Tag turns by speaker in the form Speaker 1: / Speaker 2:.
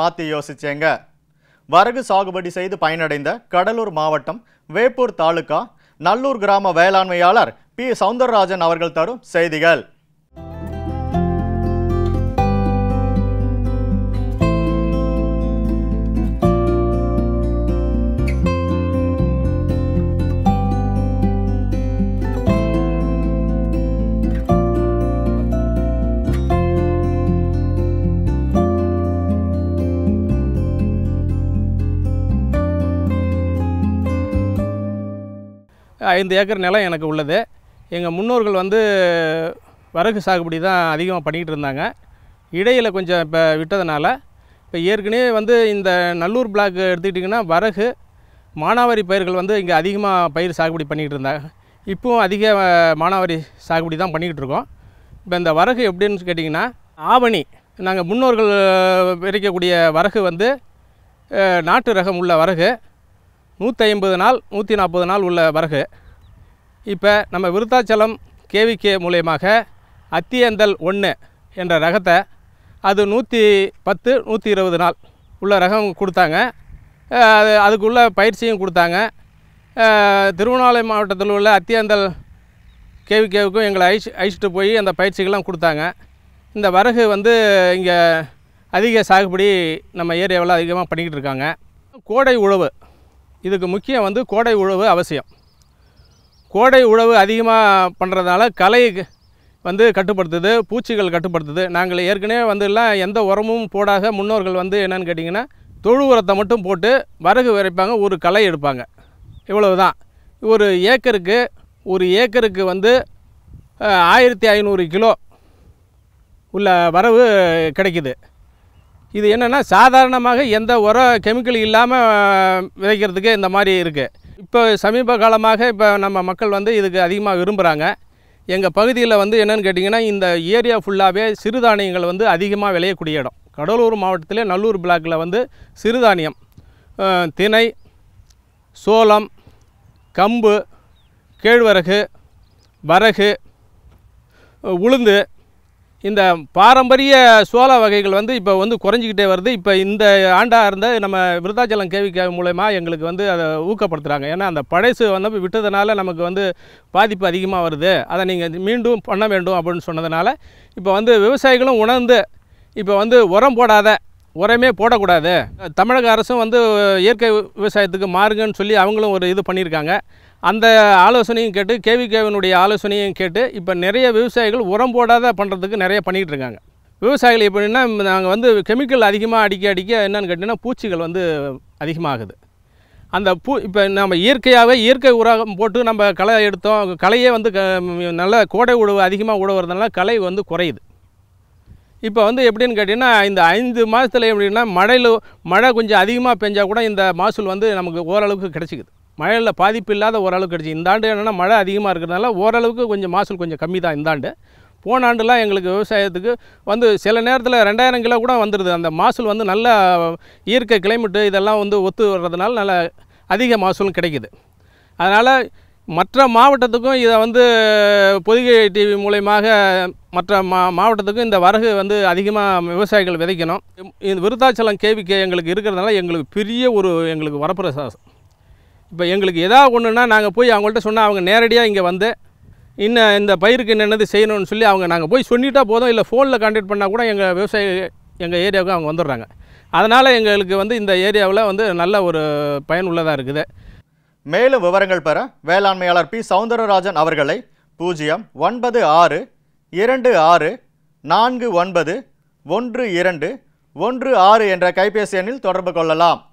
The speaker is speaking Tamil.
Speaker 1: மாத்தி யோசிச்சேங்க வரகு சாகுபடி செய்து பயனடைந்த கடலூர் மாவட்டம் வேப்பூர் தாலுகா நல்லூர் கிராம வேளாண்மையாளர் பி சவுந்தரராஜன் அவர்கள் தரும் செய்திகள் ஐந்து ஏக்கர் நிலம் எனக்கு உள்ளது எங்கள் முன்னோர்கள் வந்து வரகு சாகுபடி தான் அதிகமாக பண்ணிக்கிட்டு இருந்தாங்க இடையில் கொஞ்சம் இப்போ விட்டதுனால இப்போ ஏற்கனவே வந்து இந்த நல்லூர் பிளாக் எடுத்துக்கிட்டிங்கன்னா வரகு மானாவாரி பயிர்கள் வந்து இங்கே அதிகமாக பயிர் சாகுபடி பண்ணிக்கிட்டு இருந்தாங்க இப்போவும் அதிக மானாவாரி சாகுபடி தான் பண்ணிக்கிட்டு இருக்கோம் இப்போ இந்த வரகு எப்படின்னு கேட்டிங்கன்னா ஆவணி நாங்கள் முன்னோர்கள் விதைக்கக்கூடிய வரகு வந்து நாட்டு ரகம் உள்ள வரகு நூற்றி ஐம்பது நாள் நூற்றி நாற்பது நாள் உள்ள வரகு இப்போ நம்ம விருத்தாச்சலம் கேவிகே மூலயமாக அத்தியந்தல் ஒன்று என்ற ரகத்தை அது நூற்றி பத்து நூற்றி இருபது நாள் உள்ள ரகம் கொடுத்தாங்க அது அதுக்குள்ள பயிற்சியும் கொடுத்தாங்க திருவண்ணாமலை மாவட்டத்தில் உள்ள அத்தியந்தல் கேவிகேவுக்கும் எங்களை அழிச்சு அழிச்சிட்டு போய் அந்த பயிற்சிகள்லாம் கொடுத்தாங்க இந்த வரகு வந்து இங்கே அதிக சாகுபடி நம்ம ஏரியாவில் அதிகமாக பண்ணிக்கிட்டு இருக்காங்க கோடை உழவு இதுக்கு முக்கியம் வந்து கோடை உழவு அவசியம் கோடை உழவு அதிகமாக பண்ணுறதுனால களை வந்து கட்டுப்படுத்துது பூச்சிகள் கட்டுப்படுத்துது நாங்கள் ஏற்கனவே வந்து எல்லாம் எந்த உரமும் போடாக முன்னோர்கள் வந்து என்னென்னு கேட்டிங்கன்னா தொழு உரத்தை மட்டும் போட்டு வரகு விரைப்பாங்க ஒரு களை எடுப்பாங்க இவ்வளவு தான் ஒரு ஏக்கருக்கு ஒரு ஏக்கருக்கு வந்து ஆயிரத்தி ஐநூறு கிலோ உள்ள வரவு கிடைக்கிது இது என்னென்னா சாதாரணமாக எந்த உரம் கெமிக்கல் இல்லாமல் விதைக்கிறதுக்கு இந்த மாதிரி இருக்குது இப்போ சமீப காலமாக இப்போ நம்ம மக்கள் வந்து இதுக்கு அதிகமாக விரும்புகிறாங்க எங்கள் பகுதியில் வந்து என்னென்னு கேட்டிங்கன்னா இந்த ஏரியா ஃபுல்லாகவே சிறுதானியங்கள் வந்து அதிகமாக விளையக்கூடிய இடம் கடலூர் மாவட்டத்திலே நல்லூர் பிளாக்கில் வந்து சிறுதானியம் தினை சோளம் கம்பு கேழ்வரகு வரகு உளுந்து இந்த பாரம்பரிய சோள வகைகள் வந்து இப்போ வந்து குறைஞ்சிக்கிட்டே வருது இப்போ இந்த ஆண்டாக இருந்த நம்ம விருத்தாச்சலம் கேவிக்க மூலயமா எங்களுக்கு வந்து அதை ஊக்கப்படுத்துகிறாங்க ஏன்னா அந்த பழசு வந்து விட்டதுனால நமக்கு வந்து பாதிப்பு அதிகமாக வருது அதை நீங்கள் மீண்டும் பண்ண வேண்டும் அப்படின்னு சொன்னதுனால இப்போ வந்து விவசாயிகளும் உணர்ந்து இப்போ வந்து உரம் போடாத உரமே போடக்கூடாது தமிழக அரசும் வந்து இயற்கை விவசாயத்துக்கு மாறுங்கன்னு சொல்லி அவங்களும் ஒரு இது பண்ணியிருக்காங்க அந்த ஆலோசனையும் கேட்டு கேவி கேவினுடைய ஆலோசனையும் கேட்டு இப்போ நிறைய விவசாயிகள் உரம் போடாத பண்ணுறதுக்கு நிறைய பண்ணிகிட்ருக்காங்க இருக்காங்க விவசாயிகள் எப்படின்னா நாங்கள் வந்து கெமிக்கல் அதிகமாக அடிக்க அடிக்க என்னென்னு கேட்டிங்கன்னா பூச்சிகள் வந்து அதிகமாகுது அந்த பூ இப்போ நம்ம இயற்கையாகவே இயற்கை உரம் போட்டு நம்ம களை எடுத்தோம் களையே வந்து க நல்ல கோடை உழவு அதிகமாக உழவுறதுனால களை வந்து குறையுது இப்போ வந்து எப்படின்னு கேட்டிங்கன்னா இந்த ஐந்து மாதத்தில் எப்படின்னா மழையில் மழை கொஞ்சம் அதிகமாக பெஞ்சால் கூட இந்த மகசூல் வந்து நமக்கு ஓரளவுக்கு கிடச்சிக்குது மழையில் பாதிப்பு இல்லாத ஓரளவுக்கு கிடச்சி இந்த ஆண்டு என்னென்னா மழை அதிகமாக இருக்கிறதுனால ஓரளவுக்கு கொஞ்சம் மகசூல் கொஞ்சம் கம்மி தான் இந்த ஆண்டு போன ஆண்டுலாம் எங்களுக்கு விவசாயத்துக்கு வந்து சில நேரத்தில் ரெண்டாயிரம் கிலோ கூட வந்துடுது அந்த மகசூல் வந்து நல்ல இயற்கை கிளைமேட்டு இதெல்லாம் வந்து ஒத்து வர்றதுனால நல்ல அதிக மகசூலும் கிடைக்குது அதனால் மற்ற மாவட்டத்துக்கும் இதை வந்து பொதிகை டிவி மூலயமாக மற்ற மா மாவட்டத்துக்கும் இந்த வரகு வந்து அதிகமாக விவசாயிகள் விதைக்கணும் இந்த விருத்தாச்சலம் கேவிக்கை எங்களுக்கு இருக்கிறதுனால எங்களுக்கு பெரிய ஒரு எங்களுக்கு வரப்பிரசாசம் இப்போ எங்களுக்கு எதாவது ஒன்றுன்னா நாங்கள் போய் அவங்கள்ட்ட சொன்னால் அவங்க நேரடியாக இங்கே வந்து இன்னும் இந்த பயிருக்கு என்னென்னது செய்யணும்னு சொல்லி அவங்க நாங்கள் போய் சொல்லிட்டால் போதும் இல்லை ஃபோனில் கான்டாக்ட் பண்ணால் கூட எங்கள் விவசாயி எங்கள் ஏரியாவுக்கு அவங்க வந்துடுறாங்க அதனால் எங்களுக்கு வந்து இந்த ஏரியாவில் வந்து நல்ல ஒரு பயனுள்ளதாக இருக்குது மேலும் விவரங்கள் பெற வேளாண்மையாளர் பி சவுந்தரராஜன் அவர்களை பூஜ்ஜியம் ஒன்பது ஆறு இரண்டு ஆறு நான்கு ஒன்பது ஒன்று இரண்டு ஒன்று ஆறு என்ற கைபேசி எண்ணில் தொடர்பு கொள்ளலாம்